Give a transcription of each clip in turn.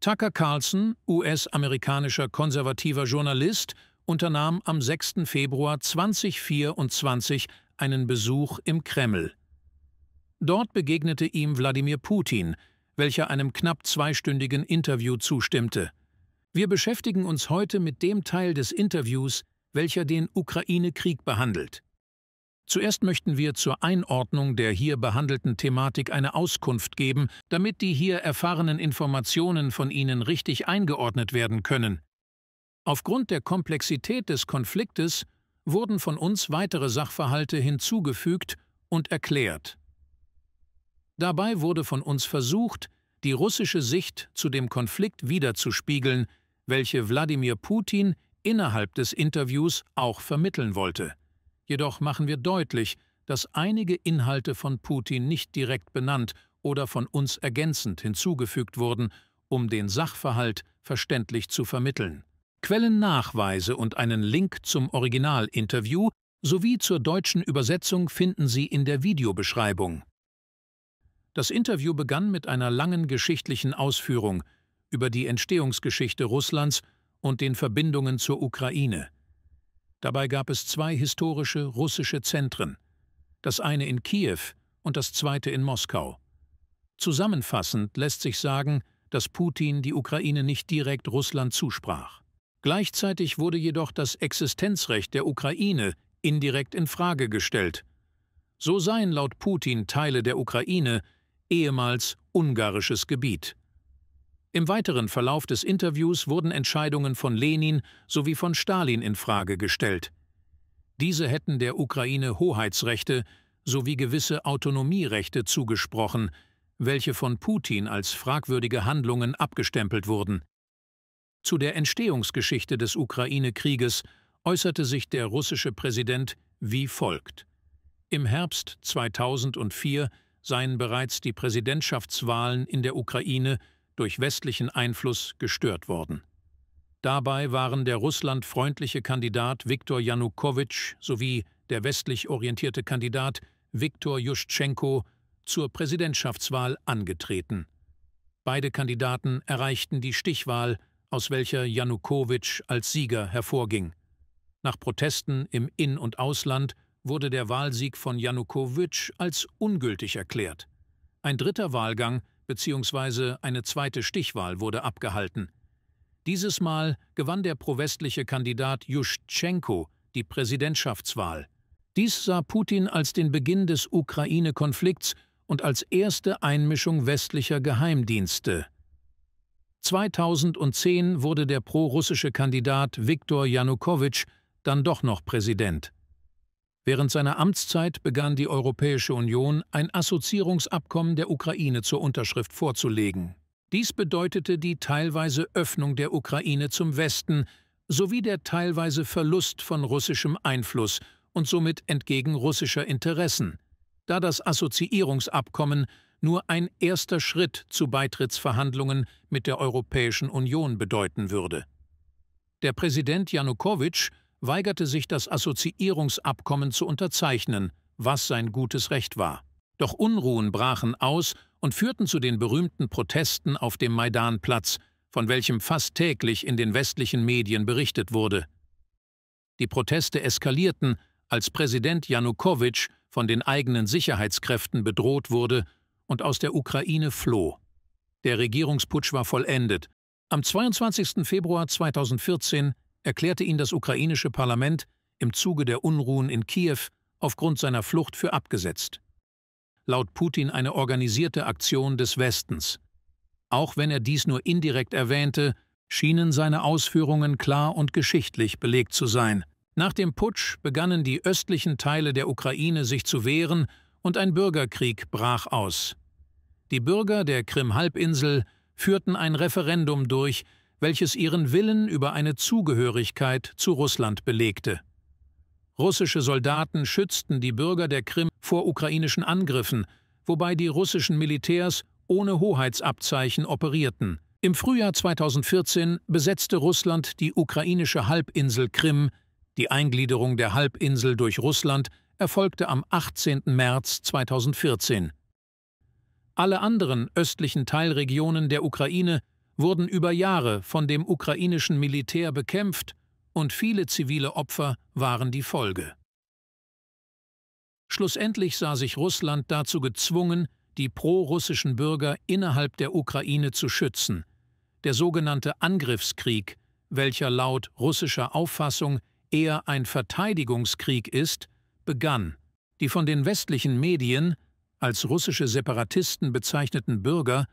Tucker Carlson, US-amerikanischer konservativer Journalist, unternahm am 6. Februar 2024 einen Besuch im Kreml. Dort begegnete ihm Wladimir Putin, welcher einem knapp zweistündigen Interview zustimmte. Wir beschäftigen uns heute mit dem Teil des Interviews, welcher den Ukraine-Krieg behandelt. Zuerst möchten wir zur Einordnung der hier behandelten Thematik eine Auskunft geben, damit die hier erfahrenen Informationen von Ihnen richtig eingeordnet werden können. Aufgrund der Komplexität des Konfliktes wurden von uns weitere Sachverhalte hinzugefügt und erklärt. Dabei wurde von uns versucht, die russische Sicht zu dem Konflikt wiederzuspiegeln, welche Wladimir Putin innerhalb des Interviews auch vermitteln wollte. Jedoch machen wir deutlich, dass einige Inhalte von Putin nicht direkt benannt oder von uns ergänzend hinzugefügt wurden, um den Sachverhalt verständlich zu vermitteln. Quellennachweise und einen Link zum Originalinterview sowie zur deutschen Übersetzung finden Sie in der Videobeschreibung. Das Interview begann mit einer langen geschichtlichen Ausführung über die Entstehungsgeschichte Russlands und den Verbindungen zur Ukraine. Dabei gab es zwei historische russische Zentren, das eine in Kiew und das zweite in Moskau. Zusammenfassend lässt sich sagen, dass Putin die Ukraine nicht direkt Russland zusprach. Gleichzeitig wurde jedoch das Existenzrecht der Ukraine indirekt in Frage gestellt. So seien laut Putin Teile der Ukraine ehemals ungarisches Gebiet. Im weiteren Verlauf des Interviews wurden Entscheidungen von Lenin sowie von Stalin in Frage gestellt. Diese hätten der Ukraine Hoheitsrechte sowie gewisse Autonomierechte zugesprochen, welche von Putin als fragwürdige Handlungen abgestempelt wurden. Zu der Entstehungsgeschichte des Ukraine-Krieges äußerte sich der russische Präsident wie folgt. Im Herbst 2004 seien bereits die Präsidentschaftswahlen in der Ukraine durch westlichen Einfluss gestört worden. Dabei waren der russlandfreundliche Kandidat Viktor Janukowitsch sowie der westlich orientierte Kandidat Viktor Juschtschenko zur Präsidentschaftswahl angetreten. Beide Kandidaten erreichten die Stichwahl, aus welcher Janukowitsch als Sieger hervorging. Nach Protesten im In- und Ausland wurde der Wahlsieg von Janukowitsch als ungültig erklärt. Ein dritter Wahlgang bzw. eine zweite Stichwahl wurde abgehalten. Dieses Mal gewann der prowestliche Kandidat Juschtschenko die Präsidentschaftswahl. Dies sah Putin als den Beginn des Ukraine-Konflikts und als erste Einmischung westlicher Geheimdienste. 2010 wurde der prorussische Kandidat Viktor Janukowitsch dann doch noch Präsident. Während seiner Amtszeit begann die Europäische Union, ein Assoziierungsabkommen der Ukraine zur Unterschrift vorzulegen. Dies bedeutete die teilweise Öffnung der Ukraine zum Westen sowie der teilweise Verlust von russischem Einfluss und somit entgegen russischer Interessen, da das Assoziierungsabkommen nur ein erster Schritt zu Beitrittsverhandlungen mit der Europäischen Union bedeuten würde. Der Präsident Janukowitsch weigerte sich, das Assoziierungsabkommen zu unterzeichnen, was sein gutes Recht war. Doch Unruhen brachen aus und führten zu den berühmten Protesten auf dem Maidanplatz, von welchem fast täglich in den westlichen Medien berichtet wurde. Die Proteste eskalierten, als Präsident Janukowitsch von den eigenen Sicherheitskräften bedroht wurde und aus der Ukraine floh. Der Regierungsputsch war vollendet. Am 22. Februar 2014 erklärte ihn das ukrainische Parlament im Zuge der Unruhen in Kiew aufgrund seiner Flucht für abgesetzt. Laut Putin eine organisierte Aktion des Westens. Auch wenn er dies nur indirekt erwähnte, schienen seine Ausführungen klar und geschichtlich belegt zu sein. Nach dem Putsch begannen die östlichen Teile der Ukraine sich zu wehren und ein Bürgerkrieg brach aus. Die Bürger der Krim-Halbinsel führten ein Referendum durch, welches ihren Willen über eine Zugehörigkeit zu Russland belegte. Russische Soldaten schützten die Bürger der Krim vor ukrainischen Angriffen, wobei die russischen Militärs ohne Hoheitsabzeichen operierten. Im Frühjahr 2014 besetzte Russland die ukrainische Halbinsel Krim. Die Eingliederung der Halbinsel durch Russland erfolgte am 18. März 2014. Alle anderen östlichen Teilregionen der Ukraine wurden über Jahre von dem ukrainischen Militär bekämpft und viele zivile Opfer waren die Folge. Schlussendlich sah sich Russland dazu gezwungen, die prorussischen Bürger innerhalb der Ukraine zu schützen, der sogenannte Angriffskrieg, welcher laut russischer Auffassung eher ein Verteidigungskrieg ist, begann. Die von den westlichen Medien als russische Separatisten bezeichneten Bürger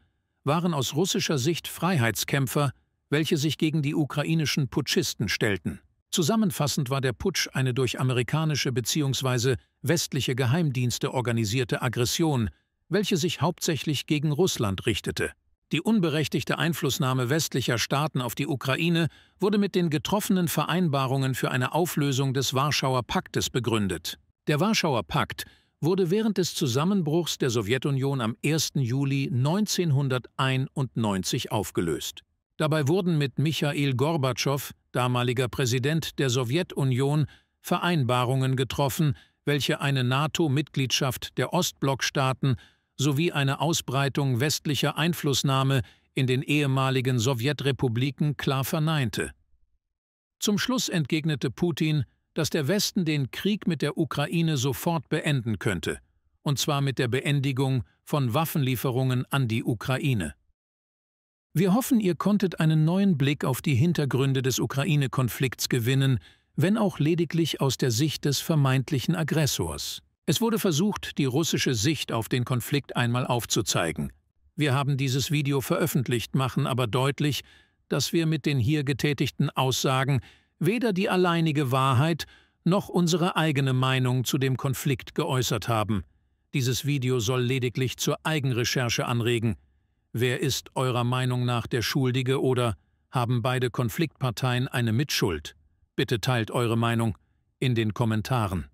waren aus russischer Sicht Freiheitskämpfer, welche sich gegen die ukrainischen Putschisten stellten. Zusammenfassend war der Putsch eine durch amerikanische bzw. westliche Geheimdienste organisierte Aggression, welche sich hauptsächlich gegen Russland richtete. Die unberechtigte Einflussnahme westlicher Staaten auf die Ukraine wurde mit den getroffenen Vereinbarungen für eine Auflösung des Warschauer Paktes begründet. Der Warschauer Pakt wurde während des Zusammenbruchs der Sowjetunion am 1. Juli 1991 aufgelöst. Dabei wurden mit Michail Gorbatschow, damaliger Präsident der Sowjetunion, Vereinbarungen getroffen, welche eine NATO-Mitgliedschaft der Ostblockstaaten sowie eine Ausbreitung westlicher Einflussnahme in den ehemaligen Sowjetrepubliken klar verneinte. Zum Schluss entgegnete Putin, dass der Westen den Krieg mit der Ukraine sofort beenden könnte, und zwar mit der Beendigung von Waffenlieferungen an die Ukraine. Wir hoffen, ihr konntet einen neuen Blick auf die Hintergründe des Ukraine-Konflikts gewinnen, wenn auch lediglich aus der Sicht des vermeintlichen Aggressors. Es wurde versucht, die russische Sicht auf den Konflikt einmal aufzuzeigen. Wir haben dieses Video veröffentlicht, machen aber deutlich, dass wir mit den hier getätigten Aussagen weder die alleinige Wahrheit noch unsere eigene Meinung zu dem Konflikt geäußert haben. Dieses Video soll lediglich zur Eigenrecherche anregen. Wer ist eurer Meinung nach der Schuldige oder haben beide Konfliktparteien eine Mitschuld? Bitte teilt eure Meinung in den Kommentaren.